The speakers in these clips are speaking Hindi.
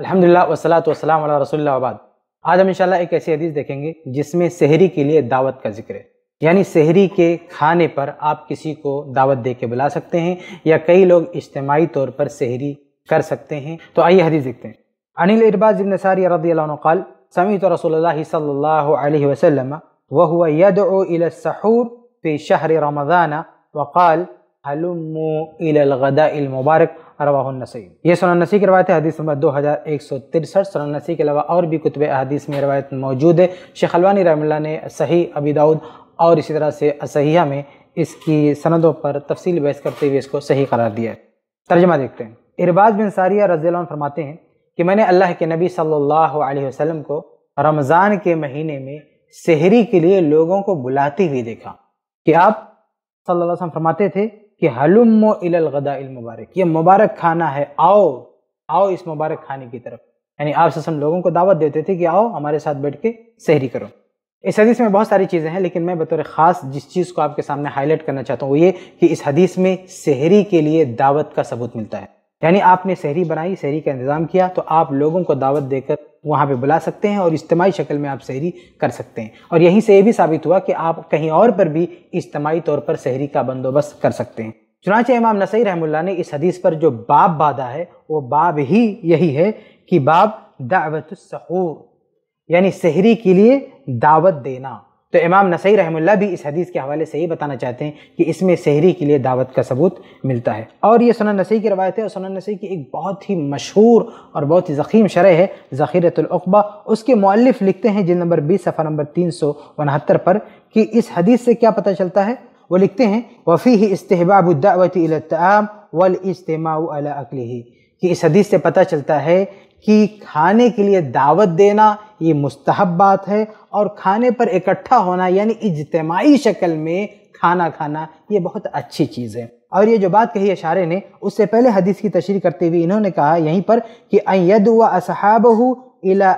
अल्हम्दुलिल्लाह वसलात वसलाम रसूलुल्लाह रसोल्लाबाद आज हम इंशाल्लाह एक ऐसी हदीस देखेंगे जिसमें सहरी के लिए दावत का जिक्र है यानी सहरी के खाने पर आप किसी को दावत दे के बुला सकते हैं या कई लोग इज्तमाही तौर पर सहरी कर सकते हैं तो आइए हदीस देखते हैं अनिल इरबाज इबन सारी रदी कल समी तो रसोल्ला सल्ला वसलम वह हुआ यद सहूर फी शहर रमदाना वक़ाल हलुम इलगदा मुबारक रवाहन नसी ये सोन नसी की रवायत हदीस नंबर दो हज़ार एक सौ तिरसठ सोन नसी के अलावा और भी कुतब हदीस में रवायत मौजूद है शेख अलवानी रहमल्ला ने सही अबी दाऊद और इसी तरह से असहिया में इसकी सनदों पर तफसील बहस करते हुए इसको सही करार दिया है तर्जमा देखते हैं इरबाज बिन सारिया रज़ी फरमाते हैं कि मैंने अल्लाह के नबी सल्लल्लाहु अलैहि वसल्लम को रमज़ान के महीने में शहरी के लिए लोगों को बुलाते हुए देखा कि आप सल्लल्लाहु अलैहि वसल्लम फरमाते थे कि हलुमो इलगदा मुबारक ये मुबारक खाना है आओ आओ इस मुबारक खाने की तरफ यानी आप ससम लोगों को दावत देते थे कि आओ हमारे साथ बैठ के सहरी करो इस हदीस में बहुत सारी चीज़ें हैं लेकिन मैं बतौर ख़ास जिस चीज़ को आपके सामने हाईलाइट करना चाहता हूँ वो ये कि इस हदीस में सहरी के लिए दावत का सबूत मिलता है यानी आपने सहरी बनाई सहरी का इंतज़ाम किया तो आप लोगों को दावत देकर वहाँ पे बुला सकते हैं और इज्तमाही शक्ल में आप शहरी कर सकते हैं और यहीं से ये भी साबित हुआ कि आप कहीं और पर भी इज्तमाही तौर पर शहरी का बंदोबस्त कर सकते हैं चुनाचे इमाम नसई रहमुल्ला ने इस हदीस पर जो बाब बाधा है वो बाब ही यही है कि बाब दावत सहूर यानी शहरी के लिए दावत देना तो इमाम नसई रहमुल्ला भी इस हदीस के हवाले से ये बताना चाहते हैं कि इसमें शहरी के लिए दावत का सबूत मिलता है और ये सुना नसई की रवायत है और सुना नसई की एक बहुत ही मशहूर और बहुत ही ज़ख़ीम शरह है ज़ख़ीरतलबा उसके मौलफ लिखते हैं जिन नंबर बीस सफ़ा नंबर तीन सौ उनहत्तर पर कि इस हदीस से क्या पता चलता है वो लिखते हैं वफ़ी ही इस्तेबाबुद्दावत वल इज्तमा कि इस हदीस से पता चलता है कि खाने के लिए दावत देना ये मुस्तहब बात है और खाने पर इकट्ठा होना यानी इजतमाही शक्ल में खाना खाना ये बहुत अच्छी चीज़ है और ये जो बात कही इशारे ने उससे पहले हदीस की तशरी करते हुए इन्होंने कहा यहीं पर कि अयद व असहाब हो इला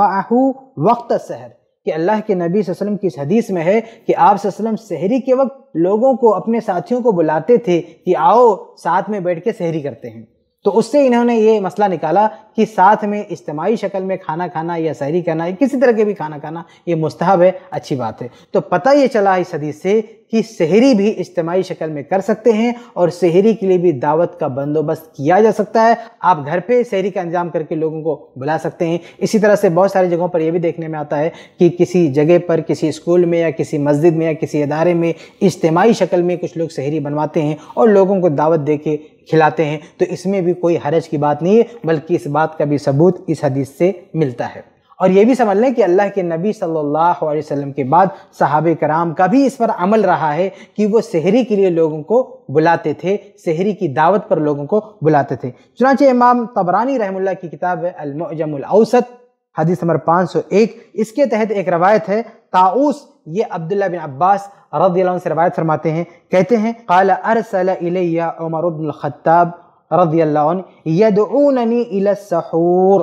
माहू वक्त सहर कि अल्लाह के नबी वसल्लम की इस हदीस में है कि आप वसल्लम शहरी के वक्त लोगों को अपने साथियों को बुलाते थे कि आओ साथ में बैठ के शहरी करते हैं तो उससे इन्होंने ये मसला निकाला कि साथ में इज्तमाही शक्ल में खाना खाना या सहरी करना या किसी तरह के भी खाना खाना ये मुस्तहब है अच्छी बात है तो पता ये चला इस हदीस से कि सहरी भी इज्तमाही शक्ल में कर सकते हैं और सहरी के लिए भी दावत का बंदोबस्त किया जा सकता है आप घर पे सहरी का अंजाम करके लोगों को बुला सकते हैं इसी तरह से बहुत सारी जगहों पर यह भी देखने में आता है कि किसी जगह पर किसी स्कूल में या किसी मस्जिद में या किसी इदारे में इज्तमाही शक्ल में कुछ लोग सहरी बनवाते हैं और लोगों को दावत दे के खिलाते हैं तो इसमें भी कोई हरज की बात नहीं है बल्कि इस बात का भी सबूत इस हदीस से मिलता है और ये भी समझ लें कि अल्लाह के नबी सल्लल्लाहु अलैहि वसल्लम के बाद सहाब कराम का भी इस पर अमल रहा है कि वो शहरी के लिए लोगों को बुलाते थे शहरी की दावत पर लोगों को बुलाते थे चुनाचे इमाम तबरानी रहमुल्ला की किताब है अलमजमसत हदीस नंबर 501 इसके तहत एक रवायत है ताउस ये अब्दुल्ला बिन अब्बास रद्द से रवायत फरमाते हैं कहते हैं قال ارسل الي عمر بن الخطاب رضي الله عنه يدعونني الى السحور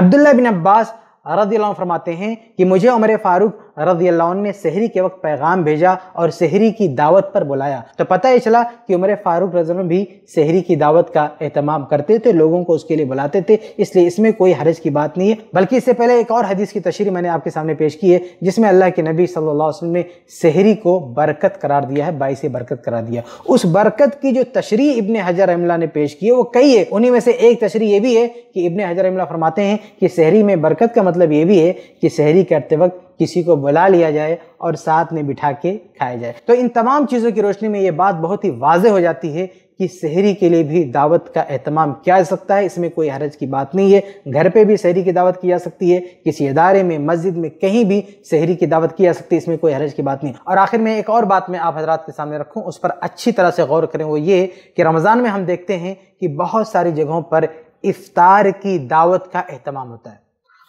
अब्दुल्ला बिन अब्बास रद्द फरमाते हैं कि मुझे उमर फारूक रजी ने शहरी के वक्त पैगाम भेजा और शहरी की दावत पर बुलाया तो पता ही चला कि उमर फारूक रजन भी शहरी की दावत का अहतमाम करते थे लोगों को उसके लिए बुलाते थे इसलिए इसमें कोई हरज की बात नहीं है बल्कि इससे पहले एक और हदीस की तशरी मैंने आपके सामने पेश की है जिसमें अल्लाह के नबी सल्लल्लाहु अलैहि वसल्लम ने शहरी को बरकत करार दिया है बाईस बरकत करार दिया उस बरकत की जो तशरी इबन हजर अमला ने पेश की है वो कई है उन्हीं में से एक तशरी ये भी है कि इबन हजर अमला फरमाते हैं कि शहरी में बरकत का मतलब ये भी है कि शहरी करते वक्त किसी को बुला लिया जाए और साथ में बिठा के खाया जाए तो इन तमाम चीज़ों की रोशनी में ये बात बहुत ही वाजह हो जाती है कि शहरी के लिए भी दावत का अहतमाम किया जा सकता है इसमें कोई हरज की बात नहीं है घर पे भी शहरी की दावत की जा सकती है किसी अदारे में मस्जिद में कहीं भी शहरी की दावत की जा सकती है इसमें कोई हरज की बात नहीं और आखिर में एक और बात मैं आप हजरात के सामने रखूँ उस पर अच्छी तरह से गौर करें वो ये कि रमज़ान में हम देखते हैं कि बहुत सारी जगहों पर इफ्तार की दावत का अहतमाम होता है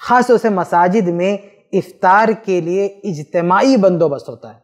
ख़ास तौर से मसाजिद में इफ्तार के लिए इजतमाही बंदोबस्त होता है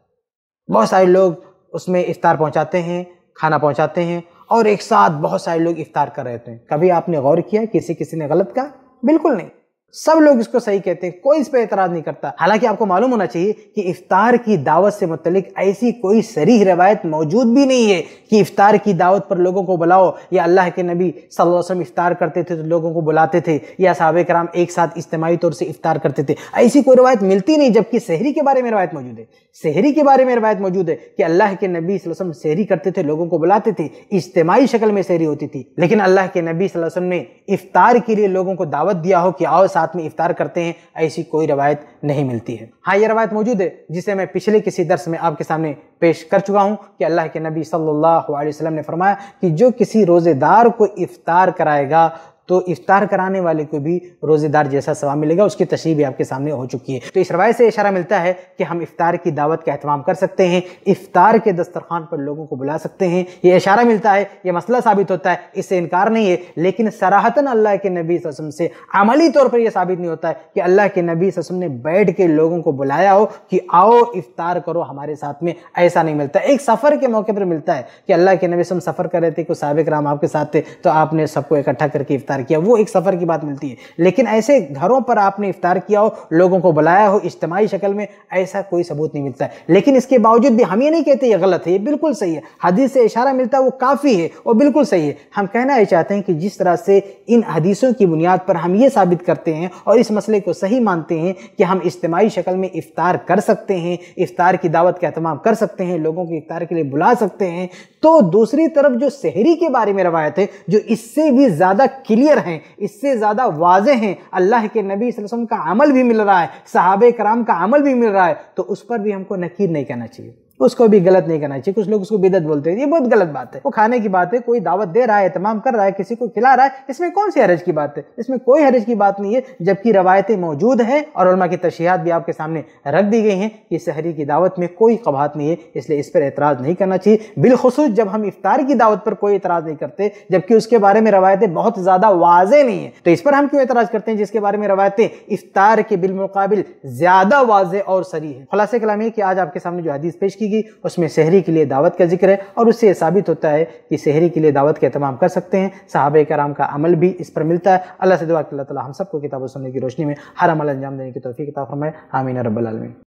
बहुत सारे लोग उसमें इफ्तार पहुंचाते हैं खाना पहुंचाते हैं और एक साथ बहुत सारे लोग इफ्तार कर रहे थे कभी आपने गौर किया किसी किसी ने गलत कहा बिल्कुल नहीं सब लोग इसको सही कहते हैं कोई इस पर एतराज नहीं करता हालांकि आपको मालूम होना चाहिए कि इफ्तार की दावत से मुतलिक ऐसी कोई सरी रवायत मौजूद भी नहीं है कि इफ्तार की दावत पर लोगों को बुलाओ या अल्लाह के नबी सल्लल्लाहु अलैहि वसल्लम इफ्तार करते थे तो लोगों को बुलाते थे या साहब कराम एक साथ इज्तमाही तौर से इफ्तार करते थे ऐसी कोई रवायत मिलती नहीं जबकि शहरी के बारे में रवायत मौजूद है शहरी के बारे में रवायत मौजूद है कि अल्लाह के नबी वसल्लम शहरी करते थे लोगों को बुलाते थे इज्तमाही शक्ल में शहरी होती थी लेकिन अल्लाह के नबी वसल्लम ने इफ्तार के लिए लोगों को दावत दिया हो कि आओ साहब साथ में इफ्तार करते हैं ऐसी कोई रवायत नहीं मिलती है हाँ ये रवायत मौजूद है जिसे मैं पिछले किसी दर्स में आपके सामने पेश कर चुका हूँ कि अल्लाह के नबी सल्लल्लाहु अलैहि वसल्लम ने फरमाया कि जो किसी रोज़ेदार को इफ्तार कराएगा तो इफ्तार कराने वाले को भी रोज़ेदार जैसा सवाब मिलेगा उसकी तशरी भी आपके सामने हो चुकी है तो इस रवायत से इशारा मिलता है कि हम इफ्तार की दावत का अहतमाम कर सकते हैं इफ्तार के दस्तरखान पर लोगों को बुला सकते हैं ये इशारा मिलता है ये मसला साबित होता है इससे इनकार नहीं है लेकिन सराहतन अल्लाह के नबी ससम से अमली तौर पर यह साबित नहीं होता है कि अल्लाह के नबी ससम ने बैठ के लोगों को बुलाया हो कि आओ इफ्तार करो हमारे साथ में ऐसा नहीं मिलता एक सफ़र के मौके पर मिलता है कि अल्लाह के नबी सफ़र कर रहे थे कुछ सबक राम आपके साथ थे तो आपने सबको इकट्ठा करके इफ्तार इफ्तार किया वो एक सफ़र की बात मिलती है लेकिन ऐसे घरों पर आपने इफ्तार किया हो लोगों को बुलाया हो इज्तमाही शक्ल में ऐसा कोई सबूत नहीं मिलता है लेकिन इसके बावजूद भी हम ये नहीं कहते ये गलत है ये बिल्कुल सही है हदीस से इशारा मिलता है वो काफ़ी है और बिल्कुल सही है हम कहना ये चाहते हैं कि जिस तरह से इन हदीसों की बुनियाद पर हम ये साबित करते हैं और इस मसले को सही मानते हैं कि हम इज्तमाही शक्ल में इफ्तार कर सकते हैं इफ्तार की दावत का अहतमाम कर सकते हैं लोगों को इफ्तार के लिए बुला सकते हैं तो दूसरी तरफ जो शहरी के बारे में रवायत है जो इससे भी ज़्यादा क्लियर क्लियर हैं इससे ज़्यादा वाज हैं अल्लाह के नबी वसल्लम का अमल भी मिल रहा है सहाब कराम का अमल भी मिल रहा है तो उस पर भी हमको नकीर नहीं करना चाहिए उसको भी गलत नहीं करना चाहिए कुछ लोग उसको बिदत बोलते हैं ये बहुत गलत बात है वो खाने की बात है कोई दावत दे रहा है तमाम कर रहा है किसी को खिला रहा है इसमें कौन सी हरज की बात है इसमें कोई हरज की बात नहीं है जबकि रवायतें मौजूद है और की तशहत भी आपके सामने रख दी गई हैं कि सहरी की दावत में कोई कबाहत नहीं है इसलिए इस पर एतराज़ नहीं करना चाहिए बिलखसूस जब हम इफ्तार की दावत पर कोई एतराज़ नहीं करते जबकि उसके बारे में रवायतें बहुत ज़्यादा वाज नहीं है तो इस पर हम क्यों एतराज़ करते हैं जिसके बारे में रवायतें इफ्तार के बिलमुकाबिल ज़्यादा वाज और सरी है खुलासे कलामी कि आज आपके सामने जो हदीस पेश की की गई उसमें शहरी के लिए दावत का जिक्र है और उससे यह साबित होता है कि शहरी के लिए दावत का अहतमाम कर सकते हैं साहब कराम का अमल भी इस पर मिलता है अल्लाह से दुआ कि अल्लाह ताला हम सबको किताबों सुनने की रोशनी में हर अमल अंजाम देने की तोफ़ी किताब हमें आमीन रबालमीन